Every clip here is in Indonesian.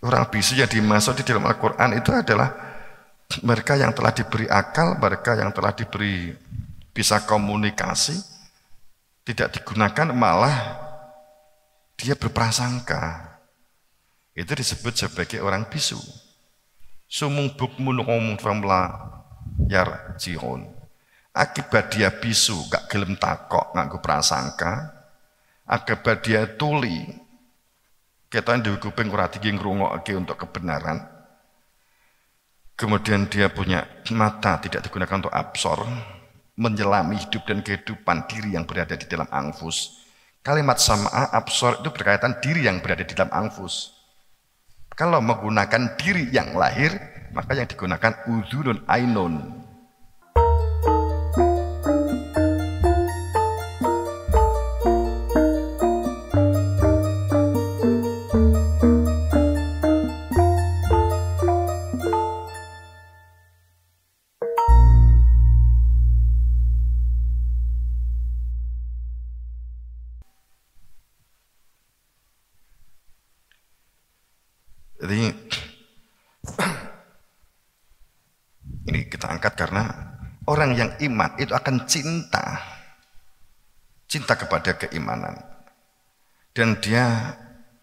Orang bisu yang dimaksud di dalam Al-Quran itu adalah mereka yang telah diberi akal, mereka yang telah diberi bisa komunikasi, tidak digunakan malah dia berprasangka. Itu disebut sebagai orang bisu. Sumung bukmun ngomong famla yar jihun. Akibat dia bisu, gak gelem takok, gue prasangka. Akibat dia tuli, kita yang kuping ora dikiki ngrungokke untuk kebenaran. Kemudian dia punya mata tidak digunakan untuk absor, menyelami hidup dan kehidupan diri yang berada di dalam angfus. Kalimat sama absor itu berkaitan diri yang berada di dalam angfus. Kalau menggunakan diri yang lahir, maka yang digunakan dan ainun, orang yang iman itu akan cinta. Cinta kepada keimanan. Dan dia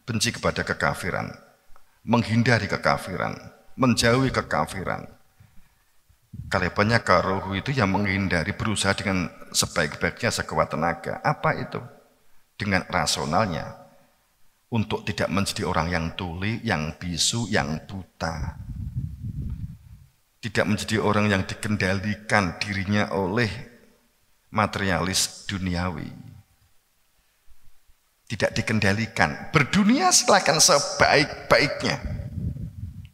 benci kepada kekafiran. Menghindari kekafiran. Menjauhi kekafiran. Kalepannya karuhu itu yang menghindari berusaha dengan sebaik-baiknya sekuat tenaga. Apa itu? Dengan rasionalnya. Untuk tidak menjadi orang yang tuli, yang bisu, yang buta tidak menjadi orang yang dikendalikan dirinya oleh materialis duniawi. Tidak dikendalikan. Berdunia silakan sebaik-baiknya.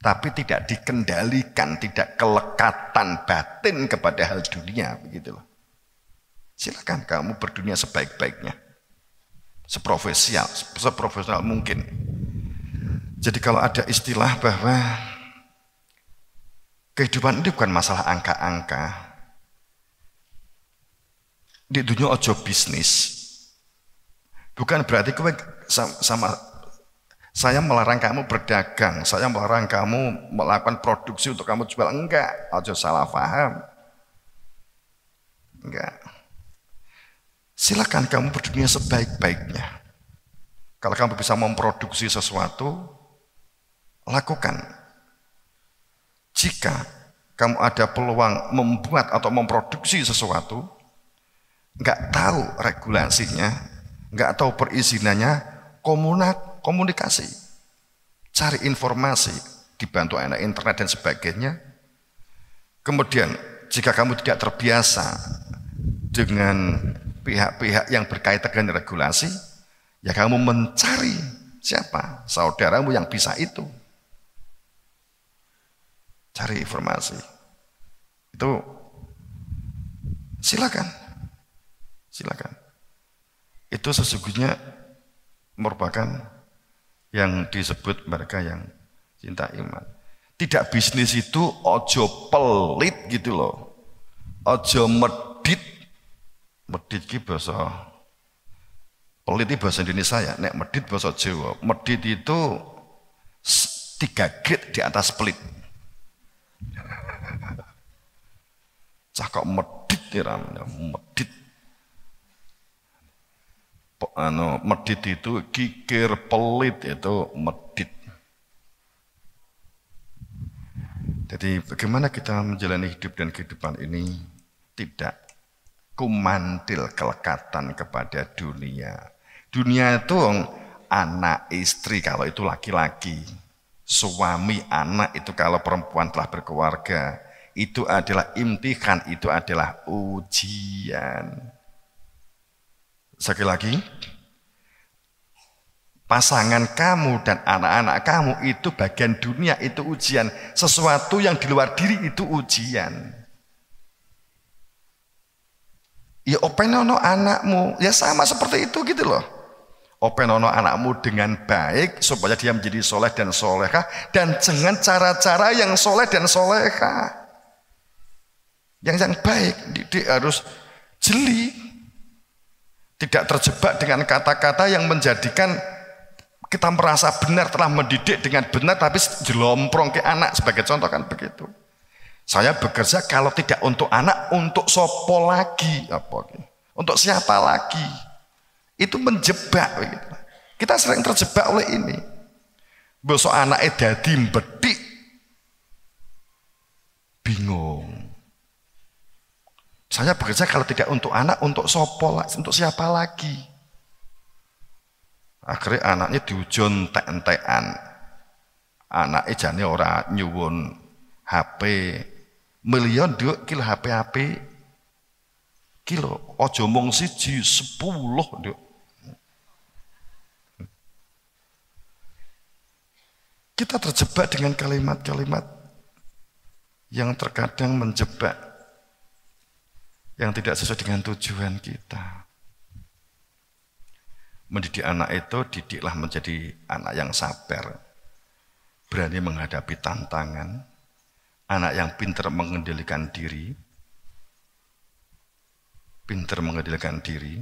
Tapi tidak dikendalikan, tidak kelekatan batin kepada hal dunia. Begitulah. Silakan kamu berdunia sebaik-baiknya. Seprofesional, seprofesional mungkin. Jadi kalau ada istilah bahwa Kehidupan ini bukan masalah angka-angka. Di dunia ojo bisnis. Bukan berarti kowe sama saya melarang kamu berdagang, saya melarang kamu melakukan produksi untuk kamu jual. Enggak, ojo salah paham. Enggak. Silakan kamu berdunia sebaik-baiknya. Kalau kamu bisa memproduksi sesuatu, lakukan. Jika kamu ada peluang membuat atau memproduksi sesuatu, nggak tahu regulasinya, nggak tahu perizinannya, komunak, komunikasi, cari informasi, dibantu anak internet dan sebagainya. Kemudian jika kamu tidak terbiasa dengan pihak-pihak yang berkaitan dengan regulasi, ya kamu mencari siapa saudaramu yang bisa itu cari informasi. Itu silakan. Silakan. Itu sesungguhnya merupakan yang disebut mereka yang cinta iman. Tidak bisnis itu ojo pelit gitu loh. Ojo medit. Medit ki bahasa pelit itu bahasa Indonesia ya. Nek medit bahasa Jawa. Medit itu tiga grade di atas pelit cakok medit ya tiramnya, medit. Ano, medit itu kikir pelit itu medit. Jadi bagaimana kita menjalani hidup dan kehidupan ini tidak kumantil kelekatan kepada dunia. Dunia itu anak istri kalau itu laki-laki suami anak itu kalau perempuan telah berkeluarga itu adalah imtihan, itu adalah ujian. Sekali lagi, pasangan kamu dan anak-anak kamu itu bagian dunia, itu ujian. Sesuatu yang di luar diri itu ujian. Ya openono anakmu, ya sama seperti itu gitu loh openono anakmu dengan baik supaya dia menjadi soleh dan solehah dan dengan cara-cara yang soleh dan solehah yang yang baik didik harus jeli tidak terjebak dengan kata-kata yang menjadikan kita merasa benar telah mendidik dengan benar tapi jelomprong ke anak sebagai contoh kan begitu saya bekerja kalau tidak untuk anak untuk sopo lagi apa gitu? untuk siapa lagi itu menjebak. Kita sering terjebak oleh ini. Besok anaknya dadi bedik. Bingung. Saya bekerja kalau tidak untuk anak, untuk sopo, untuk siapa lagi. Akhirnya anaknya diujon tak entekan Anaknya jadi orang nyuwun HP. Milion dua kilo HP-HP Kilo, ojo mung siji, sepuluh dok Kita terjebak dengan kalimat-kalimat yang terkadang menjebak yang tidak sesuai dengan tujuan kita. Mendidik anak itu didiklah menjadi anak yang sabar, berani menghadapi tantangan, anak yang pintar mengendalikan diri, pinter mengendalikan diri.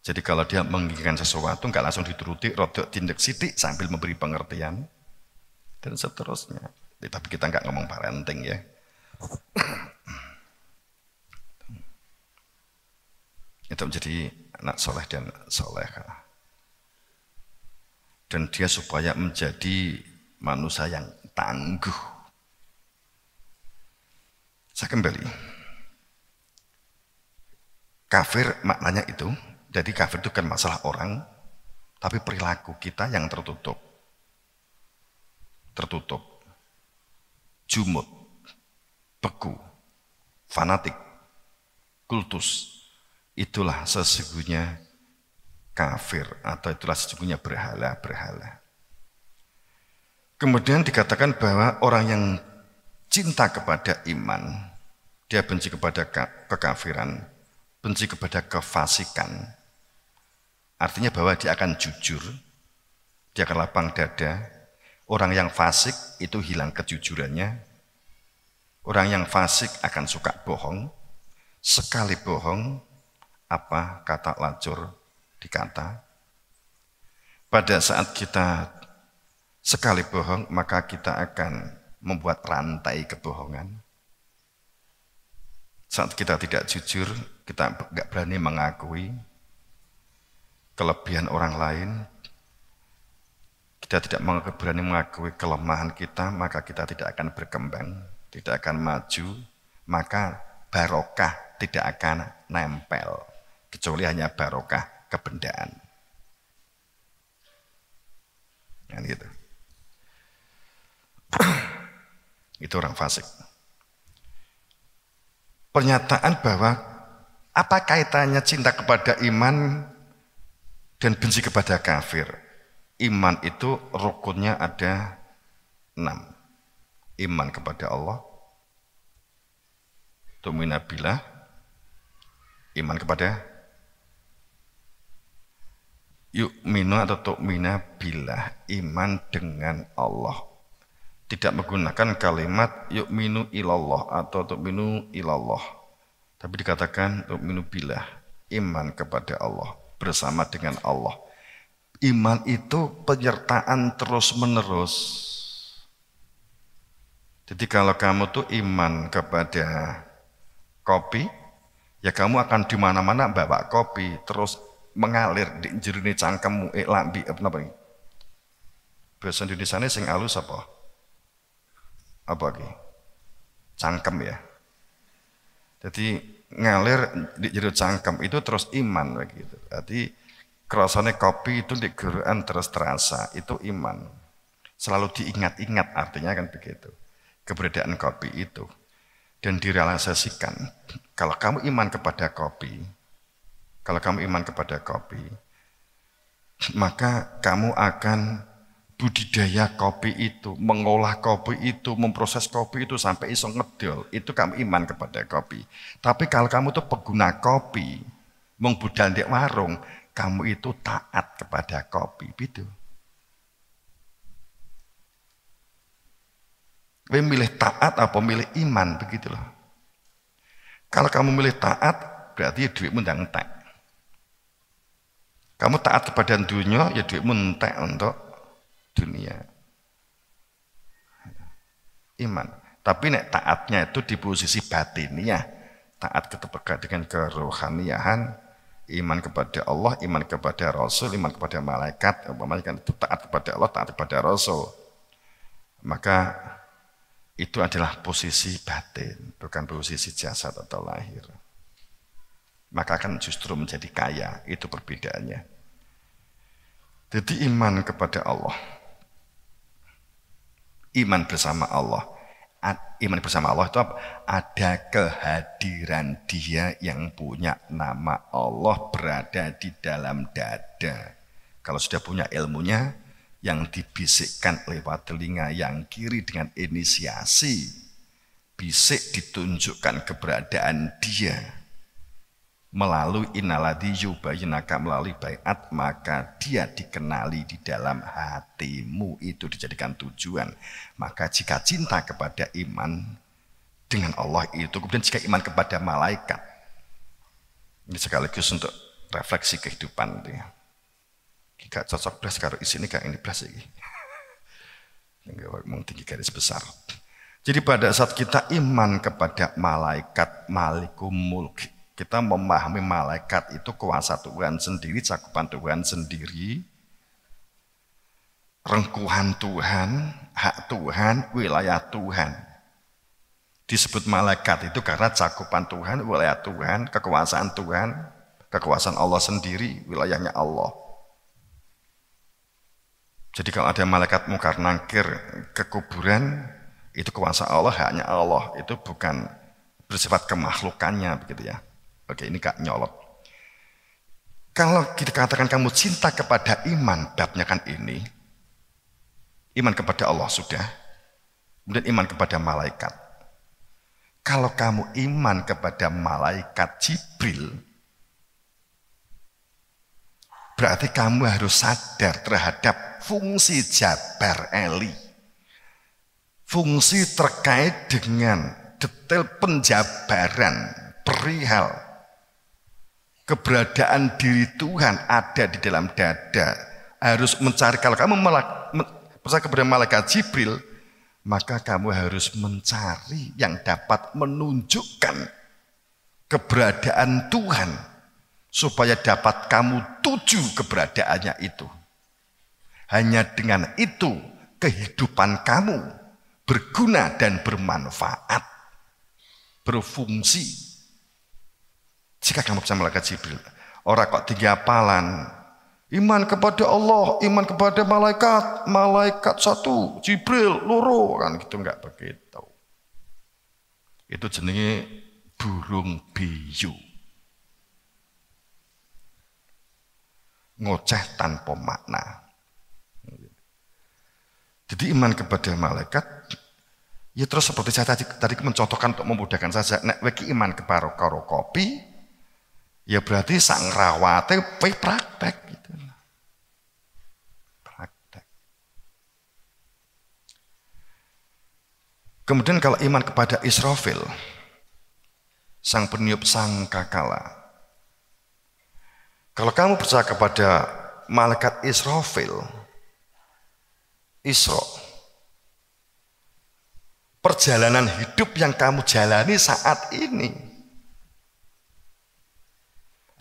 Jadi kalau dia menginginkan sesuatu, nggak langsung dituruti, rodok tindak sidik sambil memberi pengertian. Dan seterusnya. Tapi kita nggak ngomong parenting ya. Itu menjadi anak soleh dan soleh. Dan dia supaya menjadi manusia yang tangguh. Saya kembali. Kafir maknanya itu, jadi kafir itu kan masalah orang, tapi perilaku kita yang tertutup. Tertutup. Jumut. Beku. Fanatik. Kultus. Itulah sesungguhnya kafir atau itulah sesungguhnya berhala-berhala. Kemudian dikatakan bahwa orang yang cinta kepada iman, dia benci kepada kekafiran, benci kepada kefasikan. Artinya bahwa dia akan jujur, dia akan lapang dada. Orang yang fasik itu hilang kejujurannya. Orang yang fasik akan suka bohong. Sekali bohong, apa kata lancur dikata. Pada saat kita sekali bohong, maka kita akan membuat rantai kebohongan. Saat kita tidak jujur, kita nggak berani mengakui kelebihan orang lain. Kita tidak berani mengakui kelemahan kita, maka kita tidak akan berkembang, tidak akan maju, maka barokah tidak akan nempel, kecuali hanya barokah kebendaan. Yang gitu. Itu orang fasik. Pernyataan bahwa apa kaitannya cinta kepada iman dan benci kepada kafir? Iman itu rukunnya ada enam. Iman kepada Allah, tuminabila, iman kepada yuk minu atau tu'mina bila, iman dengan Allah. Tidak menggunakan kalimat yuk minu ilallah atau minu ilallah tapi dikatakan uminu iman kepada Allah, bersama dengan Allah. Iman itu penyertaan terus-menerus. Jadi kalau kamu tuh iman kepada kopi, ya kamu akan di mana-mana bawa kopi terus mengalir di jeruni cangkemmu eh lambi apa namanya. Bahasa sana sing alus apa? Apa lagi? Cangkem ya. Jadi ngalir di jerut cangkem itu terus iman begitu. Jadi kerasannya kopi itu di Quran terus terasa itu iman. Selalu diingat-ingat artinya kan begitu. Keberadaan kopi itu dan direalisasikan. Kalau kamu iman kepada kopi, kalau kamu iman kepada kopi, maka kamu akan budidaya kopi itu, mengolah kopi itu, memproses kopi itu sampai iso ngedol, itu kamu iman kepada kopi. Tapi kalau kamu tuh pengguna kopi, mengbudal di warung, kamu itu taat kepada kopi begitu. Kamu milih taat apa milih iman begitu loh. Kalau kamu milih taat berarti ya duitmu tidak Kamu taat kepada dunia ya duitmu entek untuk dunia. Iman. Tapi nek taatnya itu di posisi batiniah. Taat ketika dengan kerohaniahan, iman kepada Allah, iman kepada Rasul, iman kepada malaikat, umpamanya kan itu taat kepada Allah, taat kepada Rasul. Maka itu adalah posisi batin, bukan posisi jasad atau lahir. Maka akan justru menjadi kaya, itu perbedaannya. Jadi iman kepada Allah, Iman bersama Allah. Iman bersama Allah itu apa? Ada kehadiran dia yang punya nama Allah berada di dalam dada. Kalau sudah punya ilmunya, yang dibisikkan lewat telinga yang kiri dengan inisiasi, bisik ditunjukkan keberadaan dia melalui inaladi yubayinaka melalui bayat maka dia dikenali di dalam hatimu itu dijadikan tujuan maka jika cinta kepada iman dengan Allah itu kemudian jika iman kepada malaikat ini sekaligus untuk refleksi kehidupan itu ya gak cocok belas kalau isi ini kayak ini belas ini Mungkin tinggi garis besar jadi pada saat kita iman kepada malaikat malikumul mulki kita memahami malaikat itu kuasa Tuhan sendiri, cakupan Tuhan sendiri, rengkuhan Tuhan, hak Tuhan, wilayah Tuhan. Disebut malaikat itu karena cakupan Tuhan, wilayah Tuhan, kekuasaan Tuhan, kekuasaan Allah sendiri, wilayahnya Allah. Jadi kalau ada malaikat mungkar nangkir ke kuburan, itu kuasa Allah, haknya Allah. Itu bukan bersifat kemahlukannya begitu ya. Oke, ini Kak nyolot. Kalau kita katakan kamu cinta kepada iman, babnya kan ini. Iman kepada Allah sudah. Kemudian iman kepada malaikat. Kalau kamu iman kepada malaikat Jibril, berarti kamu harus sadar terhadap fungsi Jabar Eli. Fungsi terkait dengan detail penjabaran perihal keberadaan diri Tuhan ada di dalam dada harus mencari kalau kamu melak, percaya kepada malaikat Jibril maka kamu harus mencari yang dapat menunjukkan keberadaan Tuhan supaya dapat kamu tuju keberadaannya itu. Hanya dengan itu kehidupan kamu berguna dan bermanfaat, berfungsi jika kamu bisa malaikat Jibril, orang kok tiga apalan, iman kepada Allah, iman kepada malaikat, malaikat satu, Jibril, loro, kan gitu enggak begitu. Itu jenenge burung biyu. Ngoceh tanpa makna. Jadi iman kepada malaikat Ya terus seperti saya tadi, tadi mencontohkan untuk memudahkan saja. Nek iman kepada karo kopi, Ya berarti sang rawate praktek gitu. Praktek. Kemudian kalau iman kepada Israfil, sang peniup sang kakala. Kalau kamu percaya kepada malaikat Israfil, Isra, perjalanan hidup yang kamu jalani saat ini,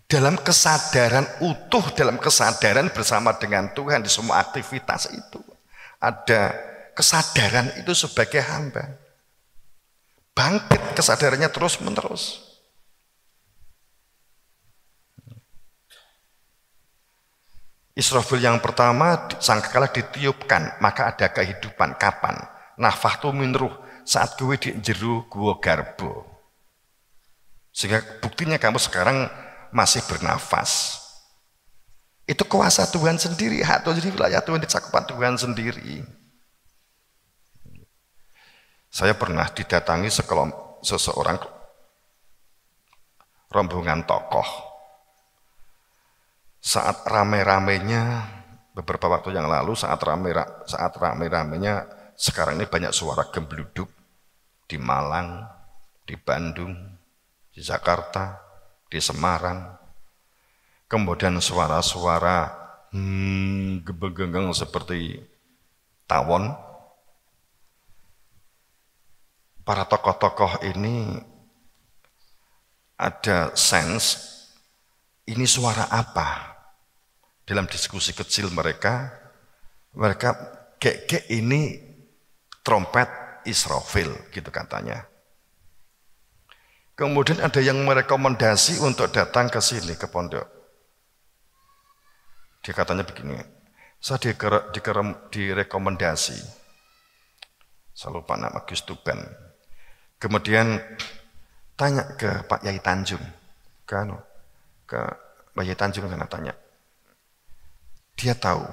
dalam kesadaran utuh, dalam kesadaran bersama dengan Tuhan di semua aktivitas itu. Ada kesadaran itu sebagai hamba. Bangkit kesadarannya terus menerus. Israfil yang pertama sangkakala ditiupkan, maka ada kehidupan. Kapan? Nafahtu minruh saat gue di jeru gua garbo. Sehingga buktinya kamu sekarang masih bernafas. Itu kuasa Tuhan sendiri, hak Tuhan sendiri, wilayah Tuhan, cakupan Tuhan sendiri. Saya pernah didatangi sekelom, seseorang rombongan tokoh. Saat rame-ramenya beberapa waktu yang lalu saat rame saat rame-ramenya sekarang ini banyak suara gembluduk di Malang, di Bandung, di Jakarta, di Semarang. Kemudian suara-suara hmm, gebegenggeng seperti tawon. Para tokoh-tokoh ini ada sense ini suara apa dalam diskusi kecil mereka mereka kek-kek ini trompet Israfil gitu katanya Kemudian ada yang merekomendasi untuk datang ke sini, ke pondok. Dia katanya begini, saya dikere, dikere, direkomendasi. Saya lupa nama Gus Tuban. Kemudian tanya ke Pak Yai Tanjung. Kan, ke Pak Yai Tanjung sana tanya. Dia tahu.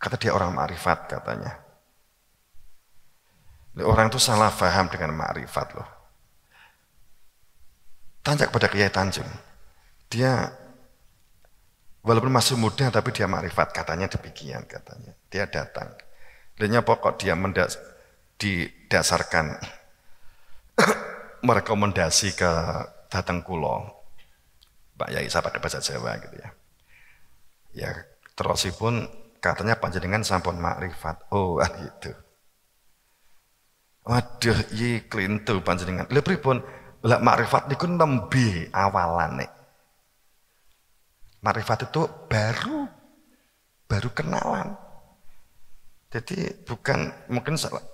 Kata dia orang marifat katanya. Orang itu salah paham dengan makrifat loh. Tanya kepada Kiai Tanjung. Dia walaupun masih muda tapi dia makrifat katanya demikian katanya. Dia datang. Dia pokok dia mendas didasarkan merekomendasi ke datang kulo Pak Yai pakai bahasa Jawa gitu ya. Ya terus pun katanya panjenengan sampun makrifat. Oh gitu. Waduh, iya klintu panjenengan. Lha pripun? Lah makrifat niku nembe awalane. Makrifat itu baru baru kenalan. Jadi bukan mungkin salah,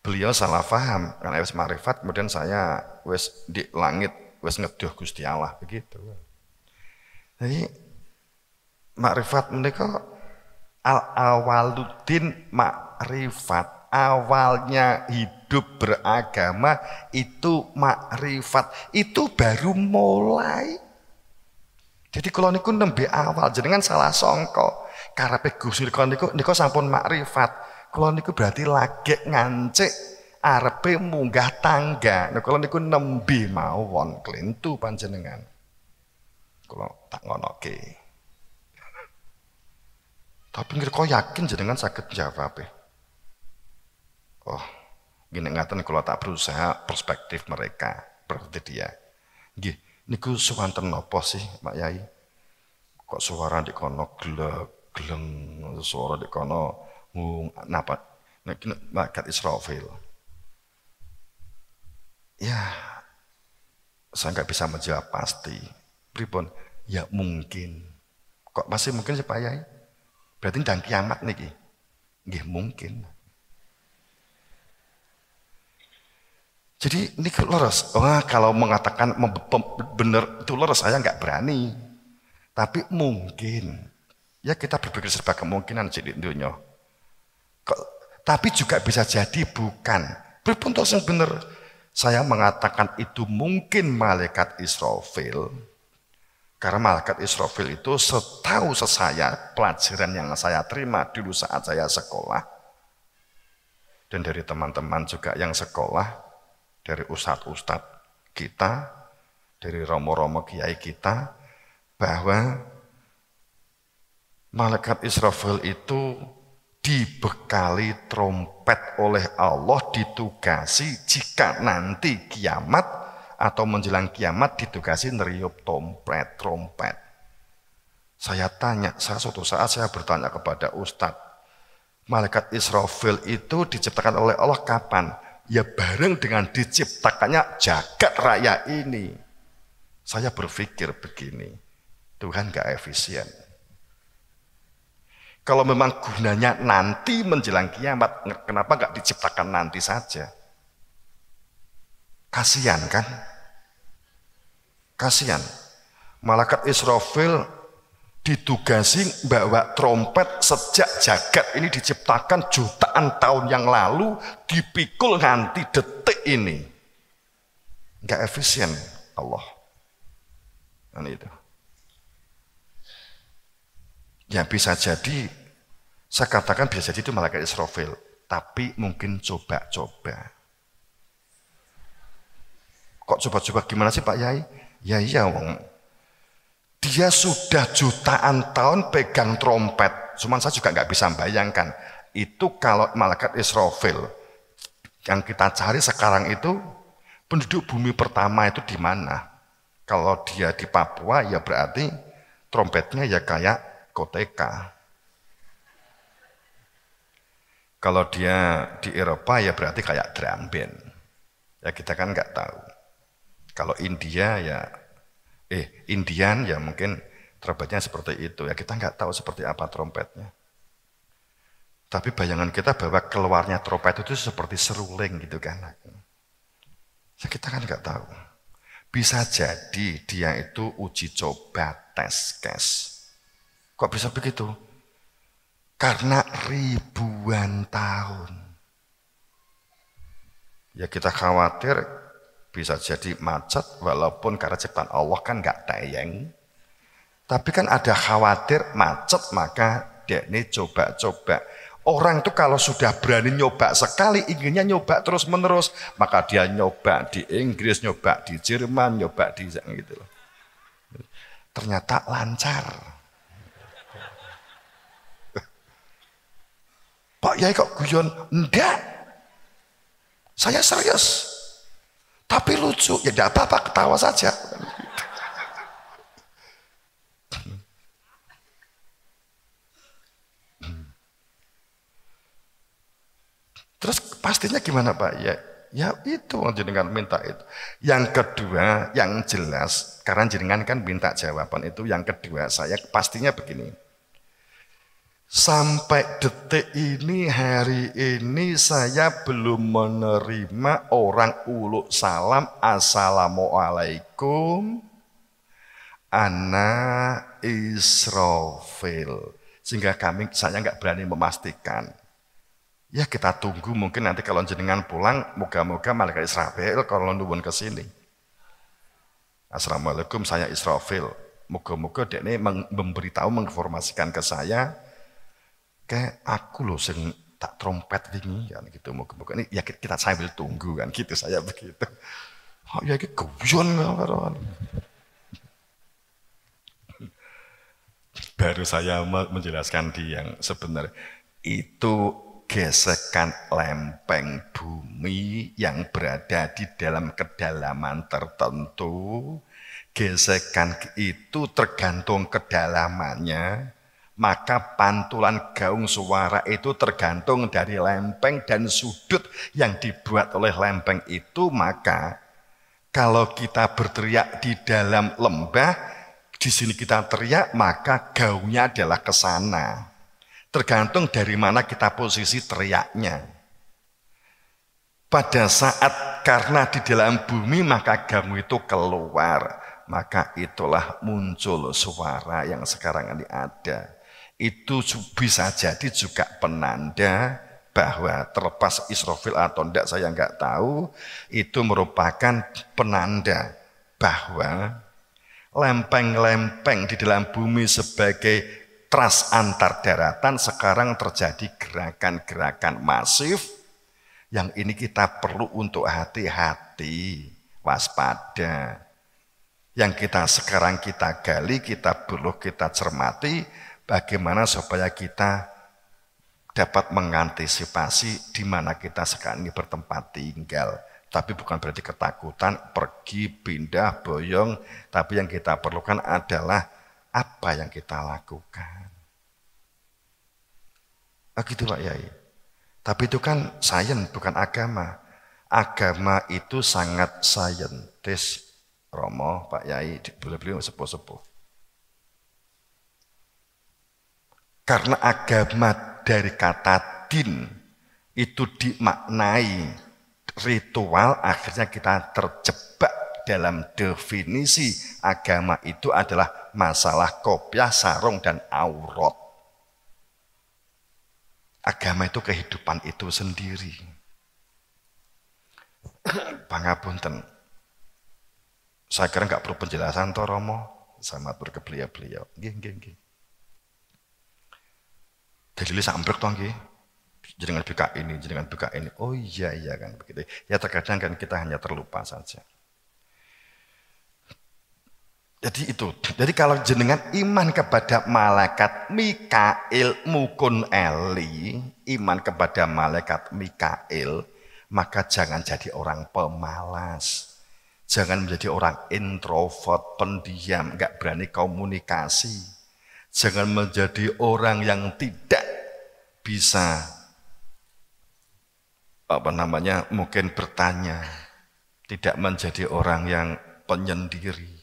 beliau salah paham karena wis makrifat kemudian saya wis di langit wis ngeduh Gusti Allah begitu. Jadi makrifat mereka al awaludin makrifat awalnya hidup hidup beragama itu makrifat itu baru mulai jadi kalau niku nembe awal jenengan salah songko karena Gusti kalau niku niku sampun makrifat kalau niku berarti lagi ngancik arepe munggah tangga nah, kalau niku nembe mawon tuh panjenengan kalau tak ngonoke tapi ngerti kau yakin jenengan sakit jawab ya? Oh, Gini ngatain kalau tak berusaha perspektif mereka, berarti dia. Gih, niku suwanten nopo sih, Pak Yai? Kok suara di kono gelek, geleng, suara di kono ngung, napa? Nek makat Israfil. Ya, saya nggak bisa menjawab pasti. Pripun? Ya mungkin. Kok masih mungkin sih Pak Yai? Berarti dan kiamat nih, gih mungkin. Jadi ini leres. Wah oh, kalau mengatakan benar itu leres, saya nggak berani. Tapi mungkin. Ya kita berpikir serba kemungkinan jadi dunia. Tapi juga bisa jadi bukan. Berpuntos yang benar. Saya mengatakan itu mungkin malaikat Israfil. Karena malaikat Israfil itu setahu saya pelajaran yang saya terima dulu saat saya sekolah. Dan dari teman-teman juga yang sekolah, dari ustadz-ustadz kita, dari romo-romo kiai kita, bahwa malaikat Israfil itu dibekali trompet oleh Allah ditugasi jika nanti kiamat atau menjelang kiamat ditugasi neriup trompet trompet. Saya tanya, saya suatu saat saya bertanya kepada Ustadz, malaikat Israfil itu diciptakan oleh Allah kapan? ya bareng dengan diciptakannya jagat raya ini. Saya berpikir begini, Tuhan gak efisien. Kalau memang gunanya nanti menjelang kiamat, kenapa gak diciptakan nanti saja? Kasian kan? Kasian. Malaikat Israfil ditugasi bawa trompet sejak jagat ini diciptakan jutaan tahun yang lalu dipikul nanti detik ini nggak efisien Allah dan itu ya bisa jadi saya katakan bisa jadi itu malaikat Israfil tapi mungkin coba-coba kok coba-coba gimana sih Pak Yai ya iya wong dia sudah jutaan tahun pegang trompet. Cuman saya juga nggak bisa bayangkan. Itu kalau malaikat Israfil. Yang kita cari sekarang itu penduduk bumi pertama itu di mana? Kalau dia di Papua ya berarti trompetnya ya kayak koteka. Kalau dia di Eropa ya berarti kayak drum band. Ya kita kan nggak tahu. Kalau India ya eh Indian ya mungkin trompetnya seperti itu ya kita nggak tahu seperti apa trompetnya. Tapi bayangan kita bahwa keluarnya trompet itu seperti seruling gitu kan. Ya Kita kan nggak tahu. Bisa jadi dia itu uji coba tes case. Kok bisa begitu? Karena ribuan tahun. Ya kita khawatir bisa jadi macet walaupun karena ciptaan Allah kan nggak tayang. Tapi kan ada khawatir macet maka dia ini coba-coba. Orang itu kalau sudah berani nyoba sekali, inginnya nyoba terus-menerus. Maka dia nyoba di Inggris, nyoba di Jerman, nyoba di gitu loh. Ternyata lancar. Pak ya kok guyon? Enggak. Saya serius. Tapi lucu, ya tidak apa-apa, ketawa saja. Terus pastinya gimana Pak? Ya, ya itu jenengan minta itu. Yang kedua, yang jelas, karena jenengan kan minta jawaban itu. Yang kedua, saya pastinya begini. Sampai detik ini, hari ini saya belum menerima orang ulu salam Assalamualaikum anak Israfil. Sehingga kami, saya nggak berani memastikan. Ya kita tunggu mungkin nanti kalau jenengan pulang, moga-moga malaikat Israfil kalau nubun ke sini. Assalamualaikum, saya Israfil. Moga-moga dia ini memberitahu, menginformasikan ke saya, kayak aku loh sering tak trompet wingi kan gitu mau moga ini ya kita sambil tunggu kan gitu saya begitu oh ya iki guyon karuan baru saya menjelaskan di yang sebenarnya itu gesekan lempeng bumi yang berada di dalam kedalaman tertentu gesekan itu tergantung kedalamannya maka pantulan gaung suara itu tergantung dari lempeng dan sudut yang dibuat oleh lempeng itu maka kalau kita berteriak di dalam lembah di sini kita teriak maka gaungnya adalah ke sana tergantung dari mana kita posisi teriaknya pada saat karena di dalam bumi maka gaung itu keluar maka itulah muncul suara yang sekarang ini ada itu bisa jadi juga penanda bahwa terlepas Israfil atau tidak saya nggak tahu, itu merupakan penanda bahwa lempeng-lempeng di dalam bumi sebagai trus antar daratan sekarang terjadi gerakan-gerakan masif yang ini kita perlu untuk hati-hati, waspada. Yang kita sekarang kita gali, kita perlu kita cermati, bagaimana supaya kita dapat mengantisipasi di mana kita sekarang ini bertempat tinggal. Tapi bukan berarti ketakutan, pergi, pindah, boyong. Tapi yang kita perlukan adalah apa yang kita lakukan. Oh gitu Pak Yai. Tapi itu kan sains, bukan agama. Agama itu sangat saintis. Romo, Pak Yai, boleh beliau sepuh-sepuh. Karena agama dari kata din itu dimaknai ritual akhirnya kita terjebak dalam definisi agama itu adalah masalah kopiah, sarung, dan aurat. Agama itu kehidupan itu sendiri. Bang Pangapunten. Saya kira nggak perlu penjelasan Toromo, sama berke beliau geng geng geng. Dalilnya sambrek tuh angge Jenengan buka ini, jenengan buka ini. Oh iya iya kan begitu. Ya terkadang kan kita hanya terlupa saja. Jadi itu. Jadi kalau jenengan iman kepada malaikat Mikail mukun Eli, iman kepada malaikat Mikail, maka jangan jadi orang pemalas. Jangan menjadi orang introvert, pendiam, nggak berani komunikasi. Jangan menjadi orang yang tidak bisa apa namanya mungkin bertanya, tidak menjadi orang yang penyendiri,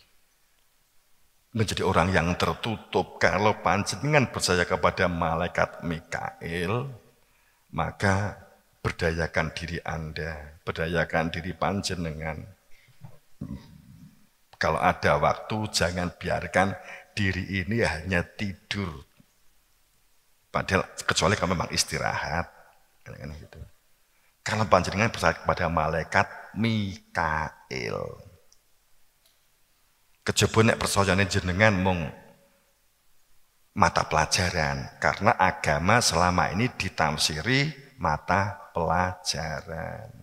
menjadi orang yang tertutup. Kalau panjenengan percaya kepada malaikat Mikail, maka berdayakan diri Anda, berdayakan diri panjenengan. Kalau ada waktu jangan biarkan diri ini hanya tidur. Padahal kecuali kamu memang istirahat. gitu. Karena panjenengan percaya kepada malaikat Mikail. Kejebun yang persoalannya jenengan mung mata pelajaran. Karena agama selama ini ditamsiri mata pelajaran.